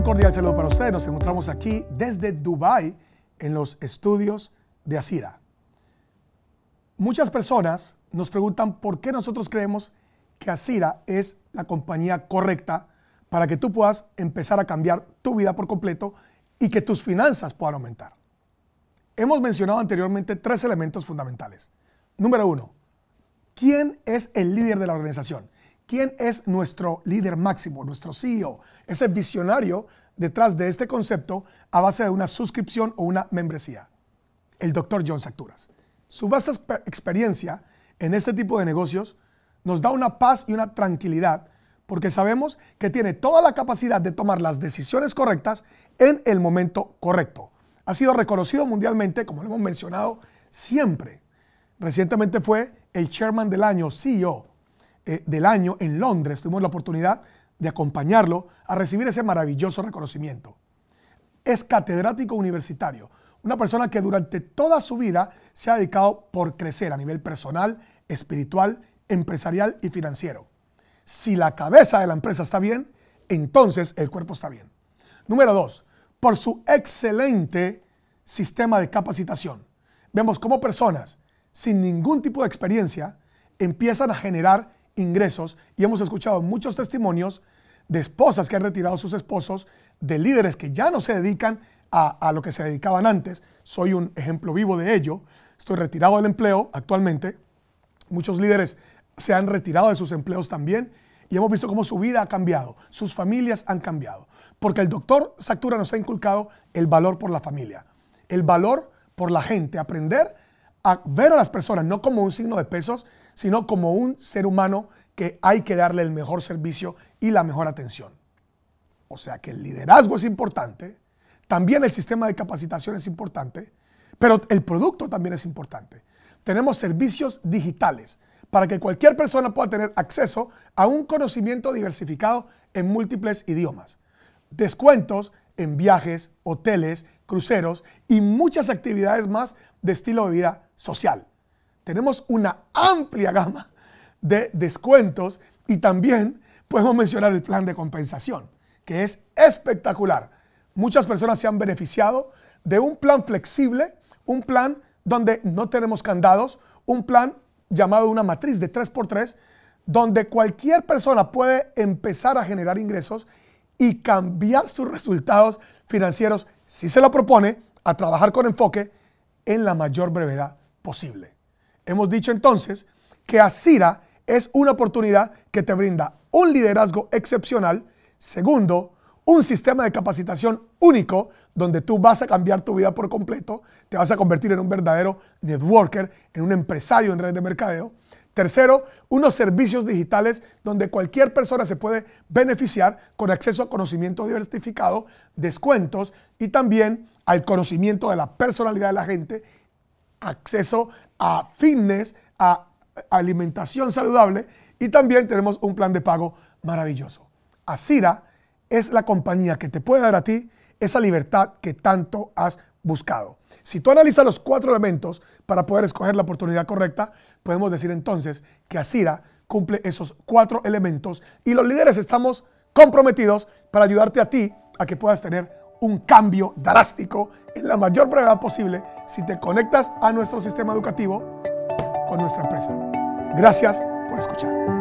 Un cordial saludo para ustedes. Nos encontramos aquí desde Dubai en los estudios de Asira. Muchas personas nos preguntan por qué nosotros creemos que Asira es la compañía correcta para que tú puedas empezar a cambiar tu vida por completo y que tus finanzas puedan aumentar. Hemos mencionado anteriormente tres elementos fundamentales. Número uno, ¿quién es el líder de la organización? ¿Quién es nuestro líder máximo, nuestro CEO? Ese visionario detrás de este concepto a base de una suscripción o una membresía. El doctor John Sacturas. Su vasta experiencia en este tipo de negocios nos da una paz y una tranquilidad porque sabemos que tiene toda la capacidad de tomar las decisiones correctas en el momento correcto. Ha sido reconocido mundialmente, como lo hemos mencionado, siempre. Recientemente fue el Chairman del Año, CEO, eh, del año en Londres. Tuvimos la oportunidad de acompañarlo a recibir ese maravilloso reconocimiento. Es catedrático universitario, una persona que durante toda su vida se ha dedicado por crecer a nivel personal, espiritual, empresarial y financiero. Si la cabeza de la empresa está bien, entonces el cuerpo está bien. Número dos, por su excelente sistema de capacitación. Vemos cómo personas sin ningún tipo de experiencia empiezan a generar ingresos y hemos escuchado muchos testimonios de esposas que han retirado a sus esposos, de líderes que ya no se dedican a, lo que se dedicaban antes. Soy un ejemplo vivo de ello. Estoy retirado del empleo actualmente. Muchos líderes se han retirado de sus empleos también y hemos visto cómo su vida ha cambiado, sus familias han cambiado, porque el doctor Sactura nos ha inculcado el valor por la familia, el valor por la gente, aprender a ver a las personas no como un signo de pesos, sino como un ser humano que hay que darle el mejor servicio y la mejor atención. O sea que el liderazgo es importante, también el sistema de capacitación es importante, pero el producto también es importante. Tenemos servicios digitales para que cualquier persona pueda tener acceso a un conocimiento diversificado en múltiples idiomas. Descuentos en viajes, hoteles, cruceros y muchas actividades más de estilo de vida social tenemos una amplia gama de descuentos y también podemos mencionar el plan de compensación, que es espectacular. Muchas personas se han beneficiado de un plan flexible, un plan donde no tenemos candados, un plan llamado una matriz de 3x3, donde cualquier persona puede empezar a generar ingresos y cambiar sus resultados financieros si se lo propone a trabajar con enfoque en la mayor brevedad posible. Hemos dicho entonces que Asira es una oportunidad que te brinda un liderazgo excepcional, segundo, un sistema de capacitación único donde tú vas a cambiar tu vida por completo, te vas a convertir en un verdadero networker, en un empresario en red de mercadeo. Tercero, unos servicios digitales donde cualquier persona se puede beneficiar con acceso a conocimiento diversificado, descuentos y también al conocimiento de la personalidad de la gente, acceso a fitness, a alimentación saludable y también tenemos un plan de pago maravilloso. Asira es la compañía que te puede dar a ti esa libertad que tanto has buscado. Si tú analizas los cuatro elementos para poder escoger la oportunidad correcta, podemos decir entonces que Asira cumple esos cuatro elementos y los líderes estamos comprometidos para ayudarte a ti a que puedas tener un cambio drástico en la mayor brevedad posible si te conectas a nuestro sistema educativo con nuestra empresa. Gracias por escuchar.